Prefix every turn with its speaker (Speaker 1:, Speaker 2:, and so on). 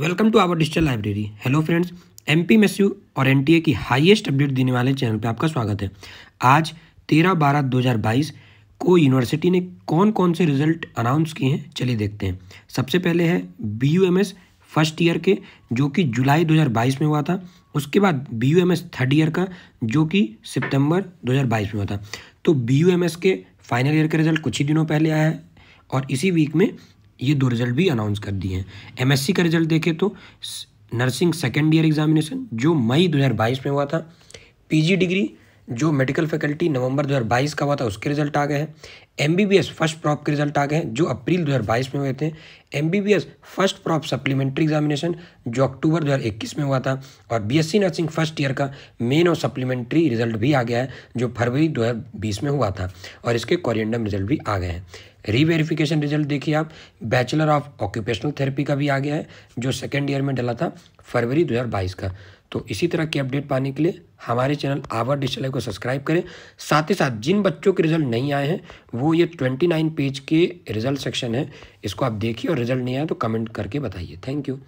Speaker 1: welcome to our digital library hello friends M P मेस्यू और N T A की highest update देने वाले चैनल पर आपका स्वागत है आज तेरह बारह दो हज़ार बाईस को यूनिवर्सिटी ने कौन कौन से रिजल्ट अनाउंस किए हैं चलिए देखते हैं सबसे पहले है B U M S first year के जो कि जुलाई 2022 में हुआ था उसके बाद B U M S third year का जो कि सितंबर बाईस में हुआ था तो बी यू एम एस के फाइनल ईयर का रिजल्ट कुछ ही दिनों पहले आया है और इसी वीक में ये दो रिजल्ट भी अनाउंस कर दिए हैं एमएससी का रिजल्ट देखें तो नर्सिंग सेकेंड ईयर एग्जामिनेशन जो मई 2022 में हुआ था पीजी डिग्री जो मेडिकल फैकल्टी नवंबर 2022 का हुआ था उसके रिजल्ट आ गए हैं M B B S first prof के रिजल्ट आ गए हैं जो अप्रैल 2022 में हुए थे M B B S first prof supplementary examination जो अक्टूबर 2021 में हुआ था और B S C nursing first year का मेन और सप्लीमेंट्री रिजल्ट भी आ गया है जो फरवरी 2020 में हुआ था और इसके कॉरियंडम रिजल्ट भी आ गए हैं रीवेरिफिकेशन रिजल्ट देखिए आप बैचलर ऑफ ऑक्यूपेशनल थेरेपी का भी आ गया है जो सेकेंड ईयर में डला था फरवरी दो का तो इसी तरह की अपडेट पाने के लिए हमारे चैनल आवर डिजिटल को सब्सक्राइब करें साथ ही साथ जिन बच्चों के रिजल्ट नहीं आए हैं वो वो ये ट्वेंटी नाइन पेज के रिजल्ट सेक्शन है इसको आप देखिए और रिजल्ट नहीं आया तो कमेंट करके बताइए थैंक यू